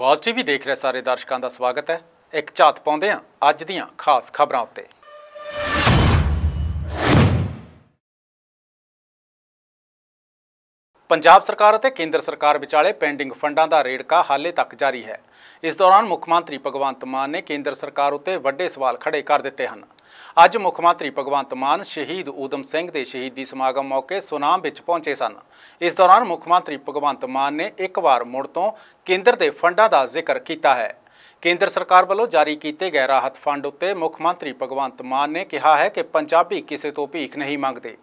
ਬਾਜ਼ ਟੀਵੀ ਦੇਖ ਰਹੇ ਸਾਰੇ ਦਰਸ਼ਕਾਂ ਦਾ ਸਵਾਗਤ ਹੈ ਇੱਕ ਝਾਤ ਪਾਉਂਦੇ ਆ ਅੱਜ ਦੀਆਂ ਖਾਸ ਖਬਰਾਂ ਉੱਤੇ ਪੰਜਾਬ ਸਰਕਾਰ ਅਤੇ ਕੇਂਦਰ ਸਰਕਾਰ ਵਿਚਾਲੇ ਪੈਂਡਿੰਗ ਫੰਡਾਂ ਦਾ ਰੇੜਕਾ ਹਾਲੇ ਤੱਕ ਜਾਰੀ ਹੈ ਇਸ ਦੌਰਾਨ ਮੁੱਖ ਮੰਤਰੀ ਭਗਵੰਤ ਮਾਨ ਨੇ ਕੇਂਦਰ ਸਰਕਾਰ ਉੱਤੇ ਵੱਡੇ ਸਵਾਲ ਖੜੇ ਕਰ ਦਿੱਤੇ ਹਨ ਅੱਜ ਮੁੱਖ ਮੰਤਰੀ ਭਗਵੰਤ ਮਾਨ ਸ਼ਹੀਦ ਊਧਮ ਸਿੰਘ ਦੇ ਸ਼ਹੀਦੀ ਸਮਾਗਮ ਮੌਕੇ ਸੁਨਾਮ ਵਿੱਚ ਪਹੁੰਚੇ ਸਨ ਇਸ ਦੌਰਾਨ ਮੁੱਖ ਮੰਤਰੀ ਭਗਵੰਤ ਮਾਨ ਨੇ ਇੱਕ ਵਾਰ ਮੁੜ ਤੋਂ ਕੇਂਦਰ ਦੇ ਫੰਡਾਂ ਦਾ ਜ਼ਿਕਰ ਕੀਤਾ ਹੈ ਕੇਂਦਰ ਸਰਕਾਰ ਵੱਲੋਂ ਜਾਰੀ ਕੀਤੇ ਗਏ ਰਾਹਤ ਫੰਡ ਉੱਤੇ ਮੁੱਖ ਮੰਤਰੀ ਭਗਵੰਤ ਮਾਨ ਨੇ ਕਿਹਾ ਹੈ ਕਿ ਪੰਜਾਬੀ ਕਿਸੇ ਤੋਂ ਭੀਖ ਨਹੀਂ ਮੰਗਦੇ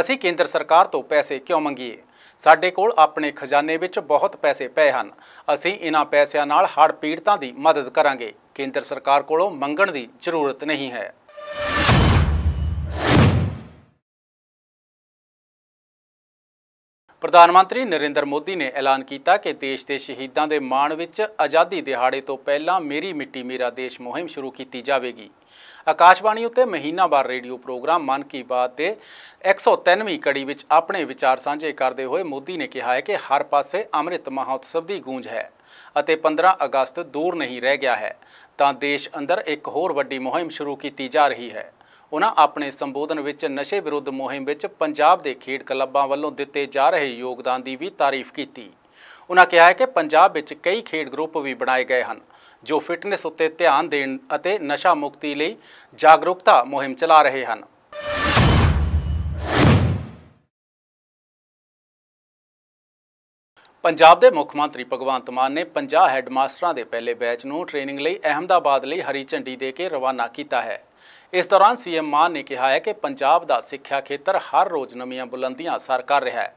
ਅਸੀਂ ਕੇਂਦਰ ਸਰਕਾਰ ਤੋਂ ਪੈਸੇ ਕਿਉਂ ਮੰਗੀਏ ਸਾਡੇ ਕੋਲ ਆਪਣੇ ਖਜ਼ਾਨੇ ਵਿੱਚ ਬਹੁਤ ਪੈਸੇ ਪਏ ਹਨ ਅਸੀਂ ਇਹਨਾਂ ਪੈਸਿਆਂ ਨਾਲ ਹੜ੍ਹ ਪੀੜਤਾਂ ਦੀ ਮਦਦ ਕਰਾਂਗੇ ਕੇਂਦਰ ਸਰਕਾਰ ਕੋਲੋਂ ਮੰਗਣ ਦੀ ਜ਼ਰੂਰਤ ਨਹੀਂ ਹੈ ਪ੍ਰਧਾਨ ਮੰਤਰੀ ਨਰਿੰਦਰ ਮੋਦੀ ਨੇ ਐਲਾਨ ਕੀਤਾ ਕਿ ਦੇਸ਼ ਦੇ ਸ਼ਹੀਦਾਂ ਦੇ ਮਾਣ ਵਿੱਚ ਆਜ਼ਾਦੀ ਦਿਹਾੜੇ ਤੋਂ ਪਹਿਲਾਂ ਮੇਰੀ ਮਿੱਟੀ ਮੇਰਾ ਦੇਸ਼ ਮੁਹਿੰਮ ਸ਼ੁਰੂ ਕੀਤੀ ਜਾਵੇਗੀ ਆਕਾਸ਼ਵਾਣੀ ਉੱਤੇ ਮਹੀਨਾਵਾਰ ਰੇਡੀਓ ਪ੍ਰੋਗਰਾਮ ਮਨ ਕੀ ਬਾਤ ਦੇ 103ਵੀਂ ਕੜੀ ਵਿੱਚ ਆਪਣੇ ਵਿਚਾਰ ਸਾਂਝੇ ਕਰਦੇ ਹੋਏ ਮੋਦੀ ਨੇ ਕਿਹਾ ਹੈ ਕਿ ਹਰ ਪਾਸੇ ਅੰਮ੍ਰਿਤ ਮਹੋਤਸਵ ਦੀ ਗੂੰਜ ਹੈ ਅਤੇ 15 ਅਗਸਤ ਦੂਰ ਨਹੀਂ ਰਹਿ ਗਿਆ ਹੈ ਤਾਂ ਦੇਸ਼ ਅੰਦਰ ਇੱਕ ਹੋਰ ਵੱਡੀ ਮੁਹਿੰਮ ਸ਼ੁਰੂ ਕੀਤੀ ਜਾ ਰਹੀ ਹੈ ਉਹਨਾਂ ਆਪਣੇ ਸੰਬੋਧਨ ਵਿੱਚ ਨਸ਼ੇ ਵਿਰੁੱਧ ਮੁਹਿੰਮ ਵਿੱਚ ਪੰਜਾਬ ਦੇ ਖੇਡ ਕਲੱਬਾਂ ਵੱਲੋਂ ਦਿੱਤੇ ਜਾ ਰਹੇ ਯੋਗਦਾਨ ਦੀ ਵੀ ਤਾਰੀਫ ਕੀਤੀ ਉਹਨਾਂ ਕਿਹਾ ਹੈ ਕਿ ਪੰਜਾਬ ਵਿੱਚ ਕਈ ਖੇਡ ਗਰੁੱਪ ਵੀ ਬਣਾਏ ਗਏ ਹਨ ਜੋ ਫਿਟਨੈਸ ਉੱਤੇ ਧਿਆਨ ਦੇਣ ਅਤੇ ਨਸ਼ਾ ਮੁਕਤੀ ਲਈ ਜਾਗਰੂਕਤਾ ਮੁਹਿੰਮ ਚਲਾ ਰਹੇ ਹਨ ਪੰਜਾਬ ਦੇ ਮੁੱਖ ਮੰਤਰੀ ਭਗਵੰਤ ਮਾਨ ਨੇ 50 ਹੈੱਡਮਾਸਟਰਾਂ ਦੇ ਪਹਿਲੇ ਬੈਚ ਨੂੰ ਟ੍ਰੇਨਿੰਗ ਲਈ ਅਹਮਦਾਬਾਦ ਲਈ ਹਰੀ ਝੰਡੀ ਦੇ ਕੇ ਰਵਾਨਾ ਕੀਤਾ ਹੈ ਇਸ ਦੌਰਾਨ ਸੀਐਮ ਮਾਨ ਨੇ ਕਿਹਾ ਹੈ ਕਿ ਪੰਜਾਬ ਦਾ ਸਿੱਖਿਆ ਖੇਤਰ ਹਰ ਰੋਜ਼ ਨਵੀਆਂ ਬੁਲੰਦੀਆਂ ਸਰ ਕਰ ਰਿਹਾ ਹੈ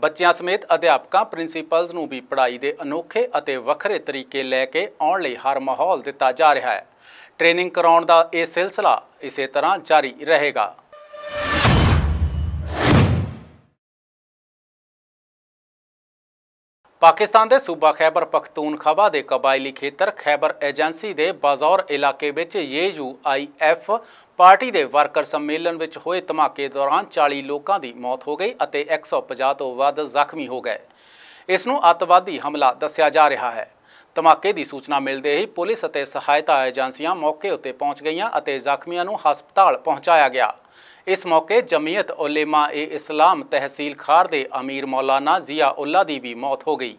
ਬੱਚਿਆਂ ਸਮੇਤ ਅਧਿਆਪਕਾਂ ਪ੍ਰਿੰਸੀਪਲਸ ਨੂੰ ਵੀ ਪੜ੍ਹਾਈ ਦੇ ਅਨੋਖੇ ਅਤੇ ਵੱਖਰੇ ਤਰੀਕੇ ਲੈ ਕੇ ਆਉਣ ਲਈ ਹਰ ਮਾਹੌਲ ਦਿੱਤਾ ਜਾ ਰਿਹਾ ਹੈ ਟ੍ਰੇਨਿੰਗ ਕਰਾਉਣ ਦਾ ਇਹ ਸਿਲਸਿਲਾ ਇਸੇ ਤਰ੍ਹਾਂ ਜਾਰੀ ਰਹੇਗਾ ਪਾਕਿਸਤਾਨ ਦੇ ਸੂਬਾ ਖੈਬਰ ਪਖਤੂਨਖਵਾ ਦੇ ਕਬਾਇਲੀ ਖੇਤਰ ਖੈਬਰ ਏਜੰਸੀ ਦੇ ਬਾਜ਼ੌਰ ਇਲਾਕੇ ਵਿੱਚ ਐਫ ਪਾਰਟੀ ਦੇ ਵਰਕਰ ਸੰਮੇਲਨ ਵਿੱਚ ਹੋਏ ਧਮਾਕੇ ਦੌਰਾਨ 40 ਲੋਕਾਂ ਦੀ ਮੌਤ ਹੋ ਗਈ ਅਤੇ 150 ਤੋਂ ਵੱਧ ਜ਼ਖਮੀ ਹੋ ਗਏ ਇਸ ਨੂੰ ਅਤਵਾਦੀ ਹਮਲਾ ਦੱਸਿਆ ਜਾ ਰਿਹਾ ਹੈ ਧਮਾਕੇ ਦੀ ਸੂਚਨਾ ਮਿਲਦੇ ਹੀ ਪੁਲਿਸ ਅਤੇ ਸਹਾਇਤਾ ਏਜੰਸੀਆਂ ਮੌਕੇ ਉੱਤੇ ਪਹੁੰਚ ਗਈਆਂ ਅਤੇ ਜ਼ਖਮੀਆਂ ਨੂੰ ਹਸਪਤਾਲ ਪਹੁੰਚਾਇਆ ਗਿਆ ਇਸ ਮੌਕੇ ਜਮੀਅਤ ਉਲੇਮਾ ਏ ਇਸਲਾਮ ਤਹਿਸੀਲ ਖਾਰ ਦੇ ਅਮੀਰ ਮੌਲਾਨਾ ਜ਼ਿਆ ਉੱਲਾ ਦੀ ਵੀ ਮੌਤ ਹੋ ਗਈ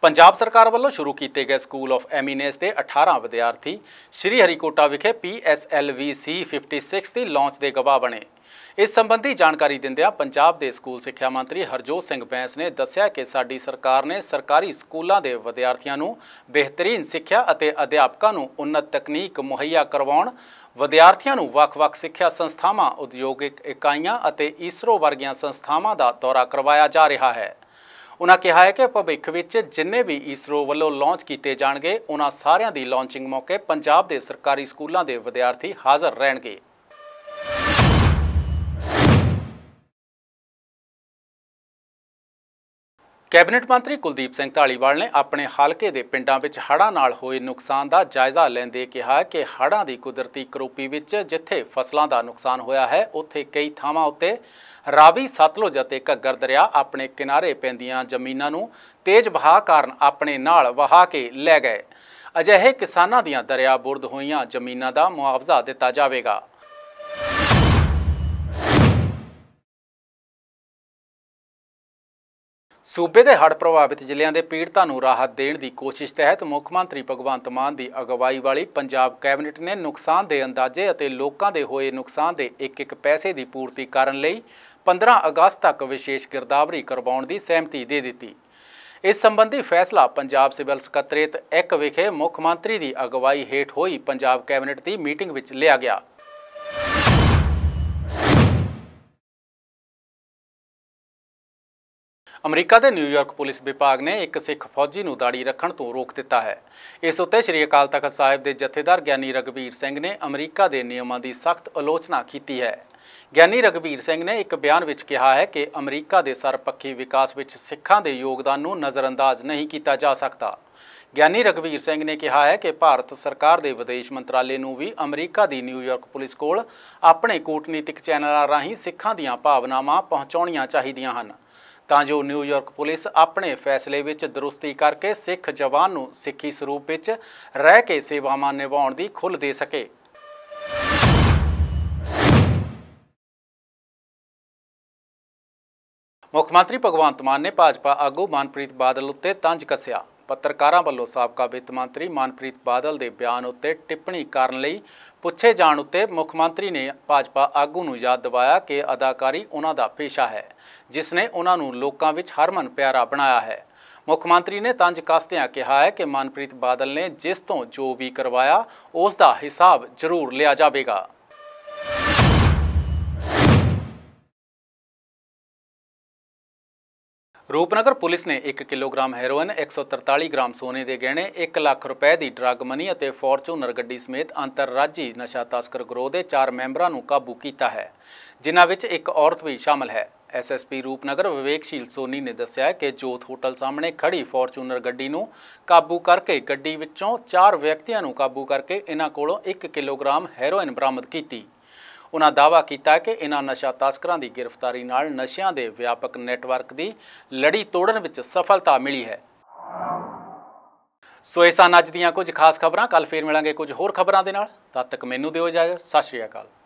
ਪੰਜਾਬ ਸਰਕਾਰ ਵੱਲੋਂ ਸ਼ੁਰੂ ਕੀਤੇ ਗਏ ਸਕੂਲ ਆਫ ਐਮੀਨੈਂਸ ਦੇ 18 ਵਿਦਿਆਰਥੀ ਸ਼੍ਰੀ ਹਰੀਕੋਟਾ ਵਿਖੇ ਪੀਐਸਐਲਵੀਸੀ 56 ਦੀ ਲਾਂਚ ਦੇ ਗਵਾਹ ਬਣੇ ਇਸ ਸੰਬੰਧੀ ਜਾਣਕਾਰੀ ਦਿੰਦਿਆਂ ਪੰਜਾਬ ਦੇ ਸਕੂਲ ਸਿੱਖਿਆ ਮੰਤਰੀ ਹਰਜੋਤ ਸਿੰਘ ਬੈਂਸ ਨੇ ਦੱਸਿਆ ਕਿ ਸਾਡੀ ਸਰਕਾਰ ਨੇ ਸਰਕਾਰੀ ਸਕੂਲਾਂ ਦੇ ਵਿਦਿਆਰਥੀਆਂ ਨੂੰ ਬਿਹਤਰੀਨ ਸਿੱਖਿਆ ਅਤੇ ਅਧਿਆਪਕਾਂ ਨੂੰ ਉન્નਤ ਤਕਨੀਕ ਮੁਹੱਈਆ ਕਰਵਾਉਣ ਵਿਦਿਆਰਥੀਆਂ ਨੂੰ ਵੱਖ-ਵੱਖ ਸਿੱਖਿਆ ਸੰਸਥਾਵਾਂ ਉਦਯੋਗਿਕ ਇਕਾਈਆਂ ਅਤੇ ਇਸਰੋ ਵਰਗੀਆਂ ਸੰਸਥਾਵਾਂ ਦਾ ਦੌਰਾ ਕਰਵਾਇਆ ਜਾ ਰਿਹਾ ਹੈ ਉਨ੍ਹਾਂ ਕਿਹਾ ਹੈ ਕਿ ਭਵਿੱਖ ਵਿੱਚ ਜਿੰਨੇ ਵੀ ਇਸਰੋ ਵੱਲੋਂ ਲਾਂਚ ਕੀਤੇ ਜਾਣਗੇ ਉਹਨਾਂ ਸਾਰਿਆਂ ਦੀ ਲਾਂਚਿੰਗ ਮੌਕੇ ਪੰਜਾਬ ਦੇ ਸਰਕਾਰੀ ਸਕੂਲਾਂ ਦੇ ਵਿਦਿਆਰਥੀ ਹਾਜ਼ਰ ਰਹਿਣਗੇ ਕੈਬਨਿਟ ਮੰਤਰੀ ਕੁਲਦੀਪ ਸਿੰਘ ਢਾਲੀਵਾਲ ਨੇ ਆਪਣੇ ਹਲਕੇ ਦੇ ਪਿੰਡਾਂ ਵਿੱਚ ਹੜ੍ਹਾਂ ਨਾਲ ਹੋਏ ਨੁਕਸਾਨ ਦਾ ਜਾਇਜ਼ਾ ਲੈਂਦੇ ਕਿਹਾ ਕਿ ਹੜ੍ਹਾਂ ਦੀ ਕੁਦਰਤੀ ਕਰੋਪੀ ਵਿੱਚ ਜਿੱਥੇ ਫਸਲਾਂ ਦਾ ਨੁਕਸਾਨ ਹੋਇਆ ਹੈ ਉੱਥੇ ਕਈ ਥਾਵਾਂ ਉੱਤੇ ਰਾਵੀ ਸਤਲੁਜ ਅਤੇ ਘੱਗਰ ਦਰਿਆ ਆਪਣੇ ਕਿਨਾਰੇ ਪੈਂਦੀਆਂ ਜ਼ਮੀਨਾਂ ਨੂੰ ਤੇਜ਼ ਵਹਾਅ ਕਾਰਨ ਆਪਣੇ ਨਾਲ ਵਹਾ ਕੇ ਲੈ ਗਏ ਅਜਿਹੇ ਕਿਸਾਨਾਂ ਦੀਆਂ ਦਰਿਆ ਬੁਰਦ ਹੋਈਆਂ ਜ਼ਮੀਨਾਂ ਦਾ ਮੁਆਵਜ਼ਾ ਦਿੱਤਾ ਜਾਵੇਗਾ ਸੂਬੇ ਦੇ ਹੜ੍ਹ ਪ੍ਰਭਾਵਿਤ ਜ਼ਿਲ੍ਹਿਆਂ ਦੇ ਪੀੜਤਾਂ ਨੂੰ ਰਾਹਤ ਦੇਣ ਦੀ ਕੋਸ਼ਿਸ਼ ਤਹਿਤ ਮੁੱਖ ਮੰਤਰੀ ਭਗਵੰਤ ਮਾਨ ਦੀ ਅਗਵਾਈ ਵਾਲੀ ਪੰਜਾਬ ਕੈਬਨਿਟ ਨੇ ਨੁਕਸਾਨ ਦੇ ਅੰਦਾਜ਼ੇ ਅਤੇ ਲੋਕਾਂ ਦੇ ਹੋਏ ਨੁਕਸਾਨ ਦੇ ਇੱਕ ਇੱਕ ਪੈਸੇ ਦੀ ਪੂਰਤੀ ਕਰਨ ਲਈ 15 ਅਗਸਤ ਤੱਕ ਵਿਸ਼ੇਸ਼ ਗਿਰਦਾਵਰੀ ਕਰਵਾਉਣ ਦੀ ਸਹਿਮਤੀ ਦੇ ਦਿੱਤੀ ਇਸ ਸੰਬੰਧੀ ਫੈਸਲਾ ਪੰਜਾਬ ਸਿਵਲ ਸਕੱਤਰੇਤ ਇੱਕ ਵਿਖੇ ਮੁੱਖ ਮੰਤਰੀ ਦੀ ਅਗਵਾਈ ਹੇਠ ਹੋਈ ਪੰਜਾਬ ਕੈਬਨਿਟ ਦੀ ਮੀਟਿੰਗ ਵਿੱਚ ਲਿਆ ਗਿਆ ਅਮਰੀਕਾ ਦੇ ਨਿਊਯਾਰਕ ਪੁਲਿਸ ਵਿਭਾਗ ਨੇ ਇੱਕ ਸਿੱਖ ਫੌਜੀ ਨੂੰ ਦਾੜੀ ਰੱਖਣ ਤੋਂ ਰੋਕ ਦਿੱਤਾ ਹੈ ਇਸ ਉੱਤੇ ਸ੍ਰੀ ਅਕਾਲ ਤਖਤ ਸਾਹਿਬ ਦੇ ਜਥੇਦਾਰ ਗਿਆਨੀ ਰਗਵੀਰ ਸਿੰਘ ਨੇ ਅਮਰੀਕਾ ਦੇ ਨਿਯਮਾਂ ਦੀ ਸਖਤ ਆਲੋਚਨਾ ਕੀਤੀ ਹੈ ਗਿਆਨੀ ਰਗਵੀਰ ਸਿੰਘ ਨੇ ਇੱਕ ਬਿਆਨ ਵਿੱਚ ਕਿਹਾ ਹੈ ਕਿ ਅਮਰੀਕਾ ਦੇ ਸਰਪੱਖੀ ਵਿਕਾਸ ਵਿੱਚ ਸਿੱਖਾਂ ਦੇ ਯੋਗਦਾਨ ਨੂੰ ਨਜ਼ਰਅੰਦਾਜ਼ ਨਹੀਂ ਕੀਤਾ ਜਾ ਸਕਦਾ ਗਿਆਨੀ ਰਗਵੀਰ ਸਿੰਘ ਨੇ ਕਿਹਾ ਹੈ ਕਿ ਭਾਰਤ ਸਰਕਾਰ ਦੇ ਵਿਦੇਸ਼ ਮੰਤਰਾਲੇ ਨੂੰ ਵੀ ਅਮਰੀਕਾ ਦੀ ਨਿਊਯਾਰਕ ਪੁਲਿਸ ਕੋਲ ਆਪਣੇ ਕੂਟਨੀਤਿਕ ਚੈਨਲਾਂ ਰਾਹੀਂ ਸਿੱਖਾਂ ਦੀਆਂ ਭਾਵਨਾਵਾਂ ਪਹੁੰਚਾਉਣੀਆਂ ਚਾਹੀਦੀਆਂ ਹਨ ਤਾਂ ਜੋ ਨਿਊਯਾਰਕ ਪੁਲਿਸ ਆਪਣੇ ਫੈਸਲੇ ਵਿੱਚ ਦਰੁਸਤੀ ਕਰਕੇ ਸਿੱਖ ਜਵਾਨ ਨੂੰ ਸਿੱਖੀ ਸਰੂਪ ਵਿੱਚ ਰਹਿ ਕੇ ਸੇਵਾਵਾਂ ਨਿਭਾਉਣ ਦੀ ਖੁੱਲ ਦੇ ਸਕੇ ਮੁੱਖ ਮੰਤਰੀ ਭਗਵੰਤ ਮਾਨ ਨੇ ਭਾਜਪਾ ਆਗੂ ਮਨਪ੍ਰੀਤ ਬਾਦਲ ਉੱਤੇ ਤੰਜ ਕੱਸਿਆ ਪੱਤਰਕਾਰਾਂ ਵੱਲੋਂ ਸਾਬਕਾ ਵਿੱਤ ਮੰਤਰੀ ਮਨਪ੍ਰੀਤ ਬਾਦਲ ਦੇ ਬਿਆਨ ਉੱਤੇ ਟਿੱਪਣੀ ਕਰਨ ਲਈ ਪੁੱਛੇ ਜਾਣ ਉੱਤੇ ਮੁੱਖ ਮੰਤਰੀ ਨੇ ਭਾਜਪਾ ਆਗੂ ਨੂੰ ਯਾਦ ਦਿਵਾਇਆ ਕਿ ਅਦਾਕਾਰੀ ਉਹਨਾਂ ਦਾ ਪੇਸ਼ਾ ਹੈ ਜਿਸ ਨੇ ਉਹਨਾਂ ਨੂੰ ਲੋਕਾਂ ਵਿੱਚ ਹਰਮਨ ਪਿਆਰਾ ਬਣਾਇਆ ਹੈ ਮੁੱਖ ਮੰਤਰੀ ਨੇ ਤੰਜ ਕਸਦਿਆਂ ਕਿਹਾ ਹੈ ਕਿ ਮਨਪ੍ਰੀਤ ਬਾਦਲ ਨੇ ਜਿਸ ਤੋਂ ਜੋ ਵੀ ਕਰਵਾਇਆ ਉਸ ਦਾ ਹਿਸਾਬ ਜ਼ਰੂਰ ਲਿਆ ਜਾਵੇਗਾ ਰੂਪਨਗਰ ਪੁਲਿਸ ਨੇ 1 ਕਿਲੋਗ੍ਰਾਮ ਹੈਰੋਇਨ 143 ਗ੍ਰਾਮ ਸੋਨੇ ਦੇ ਗਹਿਣੇ 1 ਲੱਖ ਰੁਪਏ ਦੀ ਡਰੱਗ ਮਨੀ ਅਤੇ ਫੋਰਚੂਨਰ ਗੱਡੀ ਸਮੇਤ ਅੰਤਰਰਾਜੀ ਨਸ਼ਾ ਤਸਕਰ ਗਰੋਹ ਦੇ 4 ਮੈਂਬਰਾਂ ਨੂੰ ਕਾਬੂ ਕੀਤਾ ਹੈ ਜਿਨ੍ਹਾਂ ਵਿੱਚ ਇੱਕ ਔਰਤ ਵੀ ਸ਼ਾਮਲ ਹੈ ਐਸਐਸਪੀ ਰੂਪਨਗਰ ਵਿਵੇਕਸ਼ੀਲ ਸੋਨੀ ਨੇ ਦੱਸਿਆ ਕਿ ਜੋਤ ਹੋਟਲ ਸਾਹਮਣੇ ਖੜੀ ਫੋਰਚੂਨਰ ਗੱਡੀ ਨੂੰ ਕਾਬੂ ਕਰਕੇ ਗੱਡੀ ਵਿੱਚੋਂ 4 ਵਿਅਕਤੀਆਂ ਨੂੰ ਕਾਬੂ ਕਰਕੇ ਇਹਨਾਂ ਕੋਲੋਂ 1 ਕਿਲੋਗ੍ਰਾਮ ਹੈਰੋਇਨ ਬਰਾਮਦ ਕੀਤੀ ਉਹਨਾਂ ਦਾਅਵਾ ਕੀਤਾ ਕਿ ਇਹਨਾਂ ਨਸ਼ਾ ਤਸਕਰਾਂ ਦੀ ਗ੍ਰਿਫਤਾਰੀ ਨਾਲ ਨਸ਼ਿਆਂ ਦੇ ਵਿਆਪਕ ਨੈਟਵਰਕ ਦੀ ਲੜੀ ਤੋੜਨ ਵਿੱਚ ਸਫਲਤਾ ਮਿਲੀ ਹੈ ਸੋ ਇਸਾਂ ਅੱਜ ਦੀਆਂ ਕੁਝ ਖਾਸ ਖਬਰਾਂ ਕੱਲ ਫੇਰ ਮਿਲਾਂਗੇ ਕੁਝ ਹੋਰ ਖਬਰਾਂ ਦੇ ਨਾਲ ਤਦ ਤੱਕ ਮੈਨੂੰ ਦਿਓ ਇਜਾਜ਼ਤ ਸਤਿ ਸ਼੍ਰੀ ਅਕਾਲ